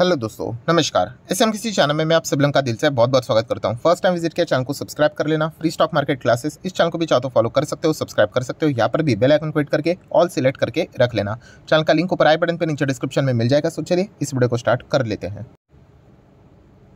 hello दोस्तों नमस्कार S M किसी चैनल में मैं आप सिबलम का दिल से बहुत बहुत स्वागत करता हूँ फर्स्ट टाइम विजिट किया चैनल को सब्सक्राइब कर लेना फ्री स्टॉक मार्केट क्लासेस इस चैनल को भी चाहो तो फॉलो कर सकते हो सब्सक्राइब कर सकते हो यहाँ पर भी बेल आइकन क्विट करके ऑल सिलेक्ट करके रख लेना चैनल का लिंक ऊपर आई बटन पर नीचे डिस्क्रिप्शन में मिल जाएगा सो चलिए इस वीडियो को स्टार्ट कर लेते हैं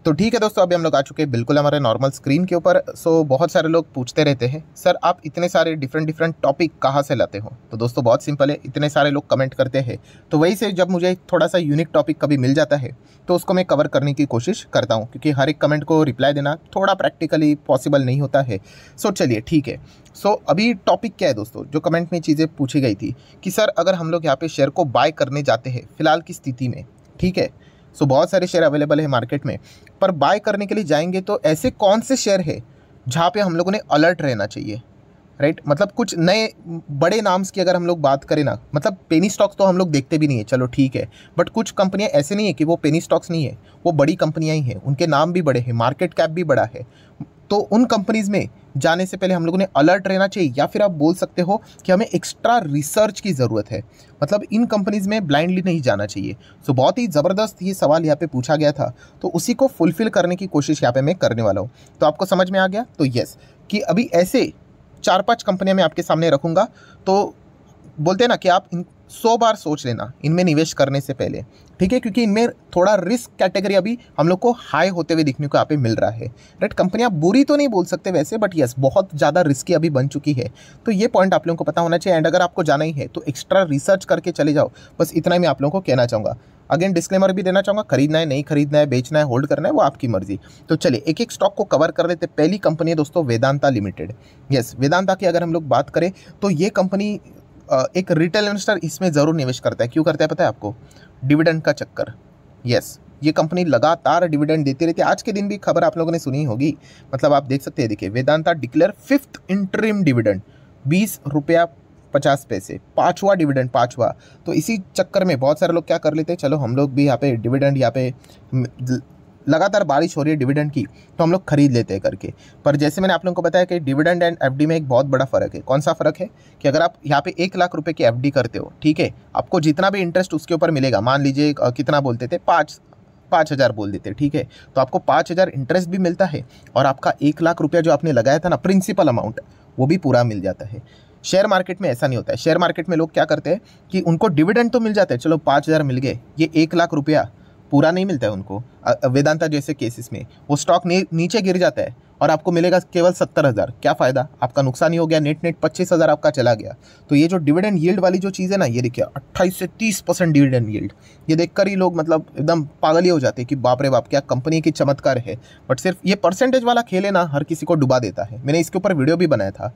तो ठीक है दोस्तों अभी हम लोग आ चुके हैं बिल्कुल हमारे नॉर्मल स्क्रीन के ऊपर सो बहुत सारे लोग पूछते रहते हैं सर आप इतने सारे डिफरेंट डिफरेंट टॉपिक कहाँ से लाते हो तो दोस्तों बहुत सिंपल है इतने सारे लोग कमेंट करते हैं तो वही से जब मुझे थोड़ा सा यूनिक टॉपिक कभी मिल जाता है तो उसको मैं कवर करने की कोशिश करता हूँ क्योंकि हर एक कमेंट को रिप्लाई देना थोड़ा प्रैक्टिकली पॉसिबल नहीं होता है सो चलिए ठीक है सो अभी टॉपिक क्या है दोस्तों जो कमेंट में चीज़ें पूछी गई थी कि सर अगर हम लोग यहाँ पर शेयर को बाय करने जाते हैं फिलहाल की स्थिति में ठीक है सो बहुत सारे शेयर अवेलेबल है मार्केट में पर बाय करने के लिए जाएंगे तो ऐसे कौन से शेयर है जहाँ पे हम लोगों ने अलर्ट रहना चाहिए राइट मतलब कुछ नए बड़े नाम्स की अगर हम लोग बात करें ना मतलब पेनी स्टॉक्स तो हम लोग देखते भी नहीं है चलो ठीक है बट कुछ कंपनियां ऐसे नहीं है कि वो पेनी स्टॉक्स नहीं है वो बड़ी कंपनियां ही हैं उनके नाम भी बड़े हैं मार्केट कैप भी बड़ा है तो उन कंपनीज़ में जाने से पहले हम लोगों ने अलर्ट रहना चाहिए या फिर आप बोल सकते हो कि हमें एक्स्ट्रा रिसर्च की ज़रूरत है मतलब इन कंपनीज़ में ब्लाइंडली नहीं जाना चाहिए सो बहुत ही ज़बरदस्त ये सवाल यहाँ पे पूछा गया था तो उसी को फुलफ़िल करने की कोशिश यहाँ पे मैं करने वाला हूँ तो आपको समझ में आ गया तो येस कि अभी ऐसे चार पाँच कंपनियाँ मैं आपके सामने रखूँगा तो बोलते हैं ना कि आप इन सौ बार सोच लेना इनमें निवेश करने से पहले ठीक है क्योंकि इनमें थोड़ा रिस्क कैटेगरी अभी हम लोग को हाई होते हुए दिखने को यहाँ पे मिल रहा है राइट कंपनियाँ बुरी तो नहीं बोल सकते वैसे बट येस बहुत ज़्यादा रिस्की अभी बन चुकी है तो ये पॉइंट आप लोगों को पता होना चाहिए एंड अगर आपको जाना ही है तो एक्स्ट्रा रिसर्च करके चले जाओ बस इतना ही मैं आप लोगों को कहना चाहूँगा अगेन डिस्क्लेमर भी देना चाहूँगा खरीदना है नहीं खरीदना है बेचना है होल्ड करना है वो आपकी मर्जी तो चलिए एक एक स्टॉक को कवर कर लेते पहली कंपनी है दोस्तों वेदांता लिमिटेड यस वेदांता की अगर हम लोग बात करें तो ये कंपनी एक रिटेल इन्वेस्टर इसमें ज़रूर निवेश करता है क्यों करता है पता है आपको डिविडेंड का चक्कर यस ये कंपनी लगातार डिविडेंड देती रहती है आज के दिन भी खबर आप लोगों ने सुनी होगी मतलब आप देख सकते हैं देखिए Vedanta declare fifth interim dividend बीस रुपया पचास पैसे पाँचवा डिविडेंड पाँचवा तो इसी चक्कर में बहुत सारे लोग क्या कर लेते हैं चलो हम लोग भी यहाँ पे डिविडेंड यहाँ पे लगातार बारिश हो रही है डिविडेंड की तो हम लोग खरीद लेते हैं करके पर जैसे मैंने आप लोगों को बताया कि डिविडेंड एंड एफ में एक बहुत बड़ा फ़र्क है कौन सा फ़र्क है कि अगर आप यहाँ पे एक लाख रुपये की एफ करते हो ठीक है आपको जितना भी इंटरेस्ट उसके ऊपर मिलेगा मान लीजिए कितना बोलते थे पाँच पाँच हज़ार बोल देते ठीक है तो आपको पाँच हज़ार इंटरेस्ट भी मिलता है और आपका एक लाख रुपया जो आपने लगाया था ना प्रिंसिपल अमाउंट वो भी पूरा मिल जाता है शेयर मार्केट में ऐसा नहीं होता है शेयर मार्केट में लोग क्या करते हैं कि उनको डिविडेंड तो मिल जाता है चलो पाँच हज़ार मिल गए ये एक लाख रुपया पूरा नहीं मिलता है उनको वेदांता जैसे केसेस में वो स्टॉक नीचे गिर जाता है और आपको मिलेगा केवल सत्तर हज़ार क्या फ़ायदा आपका नुकसान ही हो गया नेट नेट पच्चीस हज़ार आपका चला गया तो ये जो डिविडेंड यील्ड वाली जो चीज़ है ना ये देखिए अट्ठाईस से तीस परसेंट डिविडेंड यील्ड ये देखकर ही लोग मतलब एकदम पागल ही हो जाते हैं कि बाप रे बाप क्या कंपनी की चमत्कार है बट सिर्फ ये परसेंटेज वाला खेल है ना हर किसी को डुबा देता है मैंने इसके ऊपर वीडियो भी बनाया था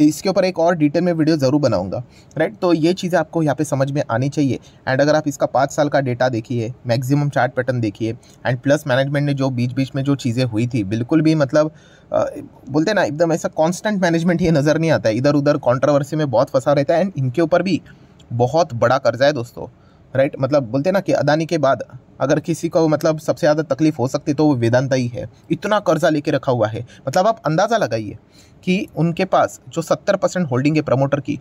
इसके ऊपर एक और डिटेल में वीडियो ज़रूर बनाऊंगा राइट तो ये चीज़ें आपको यहाँ पे समझ में आनी चाहिए एंड अगर आप इसका पाँच साल का डेटा देखिए मैक्सिमम चार्ट पैटर्न देखिए एंड प्लस मैनेजमेंट ने जो बीच बीच में जो चीज़ें हुई थी बिल्कुल भी मतलब आ, बोलते ना एकदम ऐसा कॉन्स्टेंट मैनेजमेंट ये नज़र नहीं आता है इधर उधर कॉन्ट्रावर्सी में बहुत फंसा रहता है एंड इनके ऊपर भी बहुत बड़ा कर्जा है दोस्तों राइट मतलब बोलते ना कि अदानी के बाद अगर किसी को मतलब सबसे ज़्यादा तकलीफ हो सकती तो वो वेदांता ही है इतना कर्जा लेके रखा हुआ है मतलब आप अंदाज़ा लगाइए कि उनके पास जो सत्तर परसेंट होल्डिंग है प्रमोटर की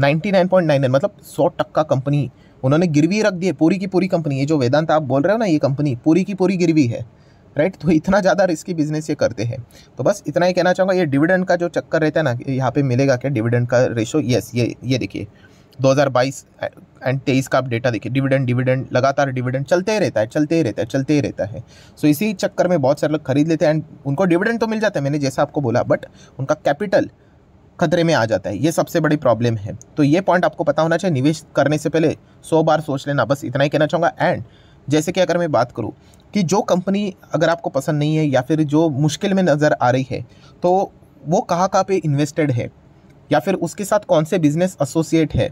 ninety nine point nine nine मतलब सौ टक्का कंपनी उन्होंने गिरवी रख दी है पूरी की पूरी कंपनी ये जो वेदांत आप बोल रहे हो ना ये कंपनी पूरी की पूरी गिरवी है राइट तो इतना ज़्यादा रिस्की बिजनेस ये करते हैं तो बस इतना ही कहना चाहूँगा ये डिविडेंड का जो चक्कर रहता है ना यहाँ पे मिलेगा क्या डिविडेंड का रेशो यस ये ये देखिए 2022 एंड तेईस का आप डेटा देखिए डिविडेंड डिविडेंड लगातार डिविडेंड चलते ही रहता है चलते ही रहता है चलते ही रहता है सो so, इसी चक्कर में बहुत सारे लोग खरीद लेते हैं एंड उनको डिविडेंड तो मिल जाता है मैंने जैसा आपको बोला बट उनका कैपिटल खतरे में आ जाता है ये सबसे बड़ी प्रॉब्लम है तो ये पॉइंट आपको पता होना चाहिए निवेश करने से पहले सौ बार सोच लेना बस इतना ही कहना चाहूँगा एंड जैसे कि अगर मैं बात करूँ कि जो कंपनी अगर आपको पसंद नहीं है या फिर जो मुश्किल में नज़र आ रही है तो वो कहाँ कहाँ पे इन्वेस्टेड है या फिर उसके साथ कौन से बिजनेस एसोसिएट है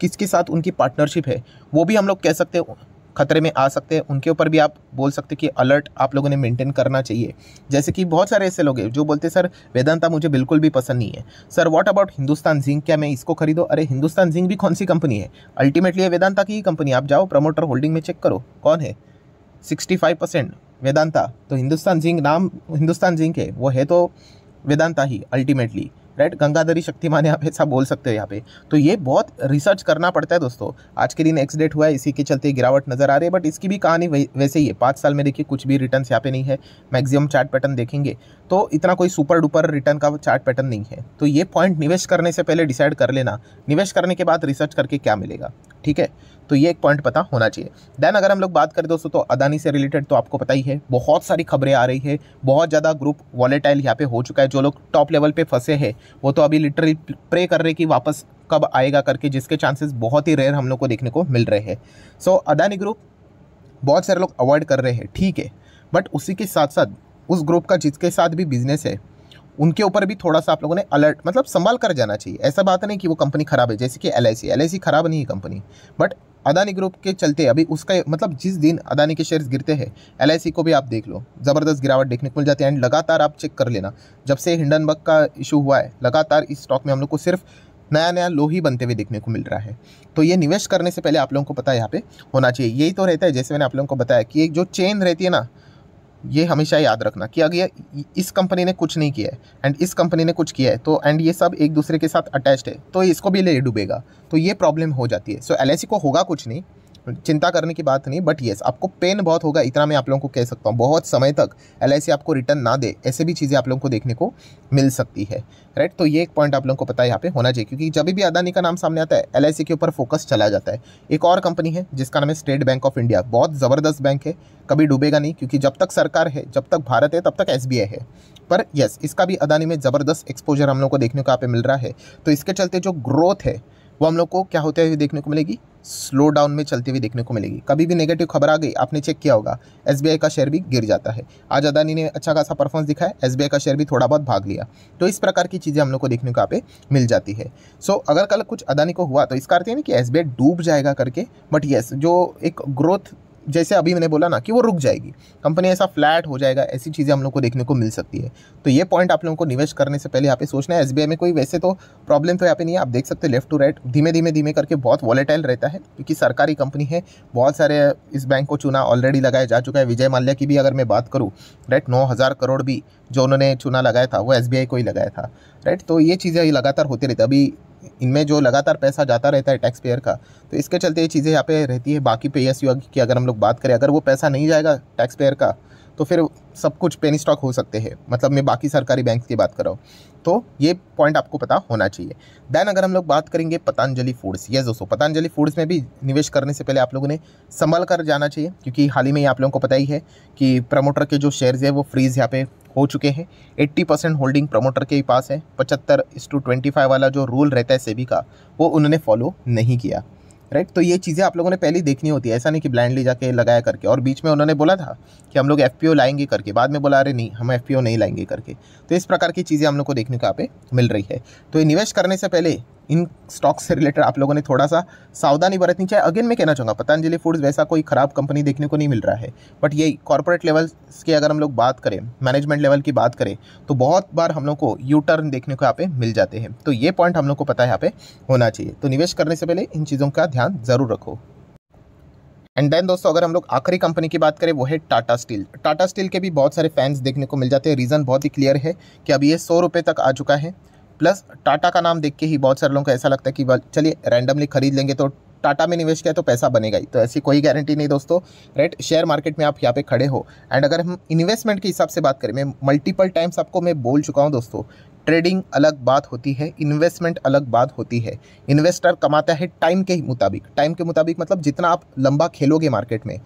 किसके साथ उनकी पार्टनरशिप है वो भी हम लोग कह सकते हैं खतरे में आ सकते हैं उनके ऊपर भी आप बोल सकते हैं कि अलर्ट आप लोगों ने मेंटेन करना चाहिए जैसे कि बहुत सारे ऐसे लोग हैं जो बोलते हैं सर वेदांता मुझे बिल्कुल भी पसंद नहीं है sir what about Hindustan Zinc क्या मैं इसको खरीदो अरे हिंदुस्तान जिंक भी कौन सी कंपनी है अल्टीमेटली ये वेदांता की ही कंपनी आप जाओ प्रमोटर होल्डिंग में चेक करो कौन है सिक्सटी फाइव परसेंट वेदांता तो हिंदुस्तान जिंक नाम हिंदुस्तान जिंक है वो है तो वेदांता ही अल्टीमेटली राइट गंगाधरी शक्तिमान आप ऐसा बोल सकते हो यहाँ पे तो ये बहुत रिसर्च करना पड़ता है दोस्तों आज के दिन एक्स डेट हुआ है इसी के चलते गिरावट नजर आ रही है बट इसकी भी कहानी वैसे ही है पाँच साल में देखिए कुछ भी रिटर्न यहाँ पे नहीं है मैक्सिमम चार्ट पैटर्न देखेंगे तो इतना कोई सुपर डुपर रिटर्न का चार्ट पैटर्न नहीं है तो ये पॉइंट निवेश करने से पहले डिसाइड कर लेना निवेश करने के बाद रिसर्च करके क्या मिलेगा ठीक है तो ये एक पॉइंट पता होना चाहिए देन अगर हम लोग बात करें दोस्तों तो अदानी से रिलेटेड तो आपको पता ही है बहुत सारी खबरें आ रही है बहुत ज़्यादा ग्रुप वॉलेटाइल यहाँ पे हो चुका है जो लोग टॉप लेवल पे फंसे हैं वो तो अभी लिटरली प्रे कर रहे कि वापस कब आएगा करके जिसके चांसेस बहुत ही रेयर हम लोग को देखने को मिल रहे हैं सो so, अदानी ग्रुप बहुत सारे लोग अवॉइड कर रहे हैं ठीक है बट उसी के साथ साथ उस ग्रुप का जिसके साथ भी बिजनेस है उनके ऊपर भी थोड़ा सा आप लोगों ने अलर्ट मतलब संभाल कर जाना चाहिए ऐसा बात नहीं कि वो कंपनी ख़राब है जैसे कि एल आई सी खराब नहीं है कंपनी बट अदानी ग्रुप के चलते अभी उसका मतलब जिस दिन अदानी के शेयर्स गिरते हैं एल को भी आप देख लो ज़बरदस्त गिरावट देखने को मिल जाती है एंड लगातार आप चेक कर लेना जब से हिंडनबर्ग का इशू हुआ है लगातार इस स्टॉक में हम लोग को सिर्फ नया नया लो ही बनते हुए देखने को मिल रहा है तो ये निवेश करने से पहले आप लोगों को पता यहाँ पे होना चाहिए यही तो रहता है जैसे मैंने आप लोगों को बताया कि एक जो चेन रहती है ना ये हमेशा याद रखना कि अगर इस कंपनी ने कुछ नहीं किया है एंड इस कंपनी ने कुछ किया है तो एंड ये सब एक दूसरे के साथ अटैच्ड है तो इसको भी ले डूबेगा तो ये प्रॉब्लम हो जाती है सो so, एल e को होगा कुछ नहीं चिंता करने की बात नहीं बट येस आपको पेन बहुत होगा इतना मैं आप लोगों को कह सकता हूँ बहुत समय तक एल आपको रिटर्न ना दे ऐसे भी चीज़ें आप लोगों को देखने को मिल सकती है राइट तो ये एक पॉइंट आप लोगों को पता है यहाँ पे होना चाहिए क्योंकि जब भी अदानी का नाम सामने आता है एल के ऊपर फोकस चला जाता है एक और कंपनी है जिसका नाम है स्टेट बैंक ऑफ इंडिया बहुत ज़बरदस्त बैंक है कभी डूबेगा नहीं क्योंकि जब तक सरकार है जब तक भारत है तब तक एस है पर यस इसका भी अदानी में ज़बरदस्त एक्सपोजर हम लोग को देखने को यहाँ पे मिल रहा है तो इसके चलते जो ग्रोथ है वो हम लोग को क्या होते हुए देखने को मिलेगी स्लो डाउन में चलती हुई देखने को मिलेगी कभी भी नेगेटिव खबर आ गई आपने चेक किया होगा एस का शेयर भी गिर जाता है आज अदानी ने अच्छा खासा परफॉर्मेंस दिखाया एस का शेयर भी थोड़ा बहुत भाग लिया तो इस प्रकार की चीज़ें हम लोग को देखने को यहाँ पे मिल जाती है सो so, अगर कल कुछ अदानी को हुआ तो इसका अर्थ है ना कि एस डूब जाएगा करके बट येस जो एक ग्रोथ जैसे अभी मैंने बोला ना कि वो रुक जाएगी कंपनी ऐसा फ्लैट हो जाएगा ऐसी चीज़ें हम लोग को देखने को मिल सकती है तो ये पॉइंट आप लोगों को निवेश करने से पहले यहाँ पे सोचना है एस में कोई वैसे तो प्रॉब्लम तो यहाँ पे नहीं है आप देख सकते लेफ्ट टू राइट धीमे धीमे धीमे करके बहुत वॉलेटाइल रहता है क्योंकि सरकारी कंपनी है बहुत सारे इस बैंक को चुना ऑलरेडी लगाया जा चुका है विजय माल्या की भी अगर मैं बात करूँ राइट नौ करोड़ भी जो उन्होंने चुना लगाया था वो एस को ही लगाया था राइट तो ये चीज़ें लगातार होती रहती अभी इनमें जो लगातार पैसा जाता रहता है टैक्स पेयर का तो इसके चलते ये चीज़ें यहाँ पे रहती है बाकी पे एस की अगर हम लोग बात करें अगर वो पैसा नहीं जाएगा टैक्स पेयर का तो फिर सब कुछ पेनी स्टॉक हो सकते हैं मतलब मैं बाकी सरकारी बैंक की बात कर रहा हूँ तो ये पॉइंट आपको पता होना चाहिए दैन अगर हम लोग बात करेंगे पतंजलि फूड्स ये दोस्तों पतंजलि फूड्स में भी निवेश करने से पहले आप लोगों ने संभल कर जाना चाहिए क्योंकि हाल ही में आप लोगों को पता ही है कि प्रमोटर के जो शेयर्स है वो फ्रीज यहाँ पे हो चुके हैं एट्टी परसेंट होल्डिंग प्रमोटर के ही पास है पचहत्तर इस टू ट्वेंटी फाइव वाला जो रूल रहता है सेबी का वो उन्होंने फॉलो नहीं किया राइट तो ये चीज़ें आप लोगों ने पहले देखनी होती है ऐसा नहीं कि ब्लाइंडली जाके लगाया करके और बीच में उन्होंने बोला था कि हम लोग एफ लाएंगे करके बाद में बोला अरे नहीं हम एफ नहीं लाएंगे करके तो इस प्रकार की चीज़ें हम लोग को देखने को यहाँ पे मिल रही है तो ये निवेश करने से पहले इन स्टॉक्स से रिलेटेड आप लोगों ने थोड़ा सा सावधानी बरतनी चाहिए अगेन मैं कहना चाहूँगा पतंजलि फूड्स वैसा कोई ख़राब कंपनी देखने को नहीं मिल रहा है बट ये कॉरपोरेट लेवल की अगर हम लोग बात करें मैनेजमेंट लेवल की बात करें तो बहुत बार हम लोग को यू टर्न देखने को यहाँ पे मिल जाते हैं तो ये पॉइंट हम लोग को पता है यहाँ पे होना चाहिए तो निवेश करने से पहले इन चीज़ों का ध्यान ज़रूर रखो एंड देन दोस्तों अगर हम लोग आखिरी कंपनी की बात करें वो है टाटा स्टील टाटा स्टील के भी बहुत सारे फैंस देखने को मिल जाते हैं रीज़न बहुत ही क्लियर है कि अब ये सौ रुपये तक आ चुका है प्लस टाटा का नाम देख के ही बहुत सारे लोगों को ऐसा लगता है कि चलिए रैंडमली खरीद लेंगे तो टाटा में निवेश किया तो पैसा बनेगा ही तो ऐसी कोई गारंटी नहीं दोस्तों राइट शेयर मार्केट में आप यहाँ पे खड़े हो एंड अगर हम इन्वेस्टमेंट के हिसाब से बात करें मैं मल्टीपल टाइम्स आपको मैं बोल चुका हूँ दोस्तों ट्रेडिंग अलग बात होती है इन्वेस्टमेंट अलग बात होती है इन्वेस्टर कमाता है टाइम के मुताबिक टाइम के मुताबिक मतलब जितना आप लंबा खेलोगे मार्केट में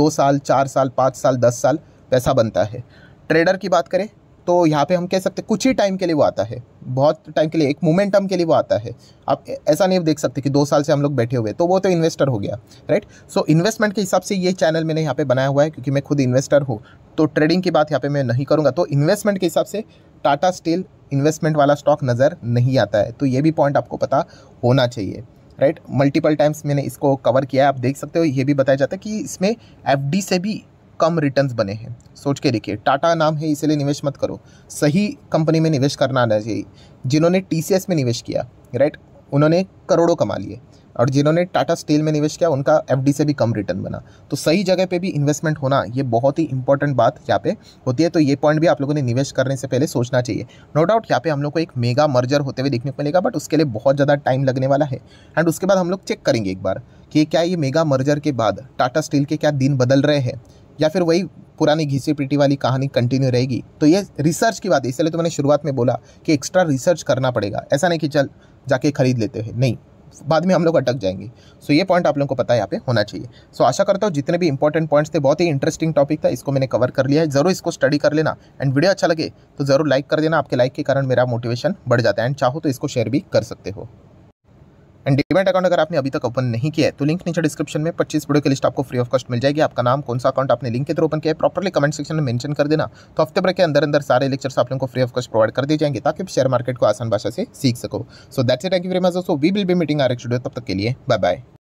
दो साल चार साल पाँच साल दस साल पैसा बनता है ट्रेडर की बात करें तो यहाँ पे हम कह सकते हैं कुछ ही टाइम के लिए वो आता है बहुत टाइम के लिए एक मोमेंटम के लिए वो आता है आप ऐसा नहीं देख सकते कि दो साल से हम लोग बैठे हुए तो वो तो इन्वेस्टर हो गया राइट सो इन्वेस्टमेंट के हिसाब से ये चैनल मैंने यहाँ पे बनाया हुआ है क्योंकि मैं खुद इन्वेस्टर हूँ तो ट्रेडिंग की बात यहाँ पे मैं नहीं करूँगा तो इन्वेस्टमेंट के हिसाब से टाटा स्टील इन्वेस्टमेंट वाला स्टॉक नज़र नहीं आता है तो ये भी पॉइंट आपको पता होना चाहिए राइट मल्टीपल टाइम्स मैंने इसको कवर किया है आप देख सकते हो ये भी बताया जाता है कि इसमें एफ से भी कम रिटर्न्स बने हैं सोच के देखिए टाटा नाम है इसलिए निवेश मत करो सही कंपनी में निवेश करना आना चाहिए जिन्होंने टी में निवेश किया राइट उन्होंने करोड़ों कमा लिए और जिन्होंने टाटा स्टील में निवेश किया उनका एफ से भी कम रिटर्न बना तो सही जगह पे भी इन्वेस्टमेंट होना ये बहुत ही इंपॉर्टेंट बात यहाँ पे होती है तो ये पॉइंट भी आप लोगों ने निवेश करने से पहले सोचना चाहिए नो डाउट यहाँ पे हम लोग को एक मेगा मर्जर होते हुए देखने को मिलेगा बट उसके लिए बहुत ज़्यादा टाइम लगने वाला है एंड उसके बाद हम लोग चेक करेंगे एक बार कि क्या ये मेगा मर्जर के बाद टाटा स्टील के क्या दिन बदल रहे हैं या फिर वही पुरानी घिसी पिटी वाली कहानी कंटिन्यू रहेगी तो ये रिसर्च की बात है इसलिए तो मैंने शुरुआत में बोला कि एक्स्ट्रा रिसर्च करना पड़ेगा ऐसा नहीं कि चल जाके खरीद लेते हैं नहीं बाद में हम लोग अटक जाएंगे सो ये पॉइंट आप लोगों को पता है यहाँ पे होना चाहिए सो आशा करता हूँ जितने भी इंपॉर्टेंट पॉइंट्स थे बहुत ही इंटरेस्टिंग टॉपिक था इसको मैंने कवर कर लिया है जरूर इसको स्टडी कर लेना एंड वीडियो अच्छा लगे तो ज़रूर लाइक कर देना आपके लाइक के कारण मेरा मोटिवेशन बढ़ जाता है एंड चाहो तो इसको शेयर भी कर सकते हो एंड डिमेंट अकाउंट अगर आपने अभी तक ओपन नहीं किया है तो लिंक नीचे डिस्क्रिप्शन में पच्चीस वीडियो की लिस्ट आपको फ्री ऑफ कॉस्ट मिल जाएगी आपका नाम कौन सा अकाउंट आपने लिंक के थ्रू ओपन किया है प्रॉपरली कमेंट सेक्शन में मेंशन कर देना तो हफ्ते भर के अंदर अंदर सारे लेक्चर्स आप लोगों को फ्री ऑफ कॉस्ट प्रोवाइड कर दिए जाएंगे ताकि शेयर मार्केट को आसान भाषा से सीख सको so that's it thank you very much दोस्तों we will be meeting our next तब तक के लिए बाय बाय